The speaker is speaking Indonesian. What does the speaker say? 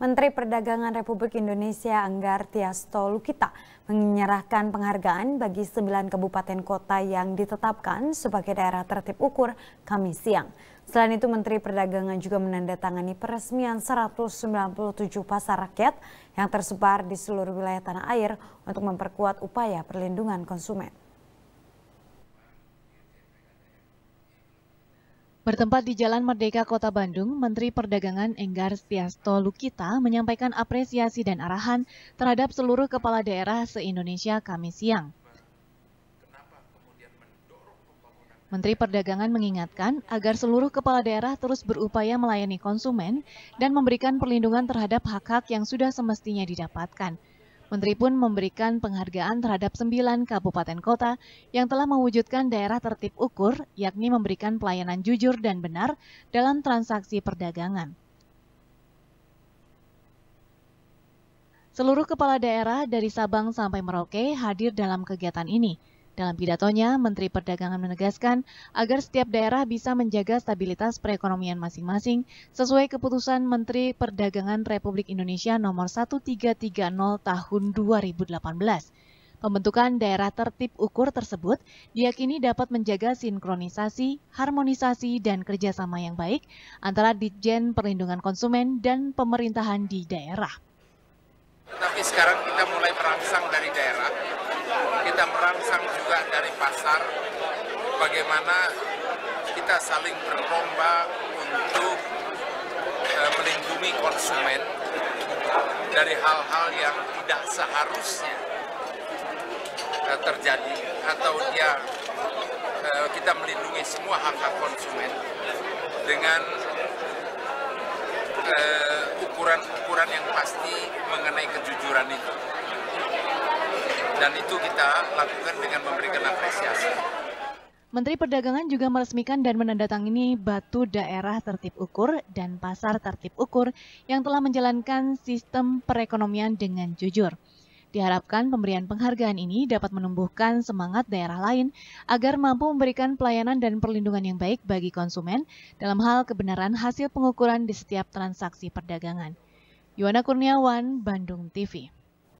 Menteri Perdagangan Republik Indonesia Anggar Tias Tolukita menyerahkan penghargaan bagi sembilan kabupaten kota yang ditetapkan sebagai daerah tertib ukur Kamis siang. Selain itu, Menteri Perdagangan juga menandatangani peresmian 197 pasar rakyat yang tersebar di seluruh wilayah tanah air untuk memperkuat upaya perlindungan konsumen. Bertempat di Jalan Merdeka Kota Bandung, Menteri Perdagangan Enggar Setiasto Lukita menyampaikan apresiasi dan arahan terhadap seluruh kepala daerah se-Indonesia Kamis siang. Menteri Perdagangan mengingatkan agar seluruh kepala daerah terus berupaya melayani konsumen dan memberikan perlindungan terhadap hak-hak yang sudah semestinya didapatkan. Menteri pun memberikan penghargaan terhadap sembilan kabupaten kota yang telah mewujudkan daerah tertib ukur, yakni memberikan pelayanan jujur dan benar dalam transaksi perdagangan. Seluruh kepala daerah dari Sabang sampai Merauke hadir dalam kegiatan ini. Dalam pidatonya, Menteri Perdagangan menegaskan agar setiap daerah bisa menjaga stabilitas perekonomian masing-masing sesuai keputusan Menteri Perdagangan Republik Indonesia nomor 1330 tahun 2018. Pembentukan daerah tertib ukur tersebut diyakini dapat menjaga sinkronisasi, harmonisasi, dan kerjasama yang baik antara Ditjen Perlindungan Konsumen dan pemerintahan di daerah. Tapi sekarang kita mulai merangsang dari daerah kita merangsang juga dari pasar bagaimana kita saling berlomba untuk eh, melindungi konsumen dari hal-hal yang tidak seharusnya eh, terjadi atau dia eh, kita melindungi semua hak-hak konsumen dengan ukuran-ukuran yang pasti mengenai kejujuran itu dan itu kita lakukan dengan memberikan apresiasi. Menteri Perdagangan juga meresmikan dan menandatangani Batu Daerah Tertib Ukur dan Pasar Tertib Ukur yang telah menjalankan sistem perekonomian dengan jujur. Diharapkan pemberian penghargaan ini dapat menumbuhkan semangat daerah lain agar mampu memberikan pelayanan dan perlindungan yang baik bagi konsumen dalam hal kebenaran hasil pengukuran di setiap transaksi perdagangan. Yuana Kurniawan, Bandung TV.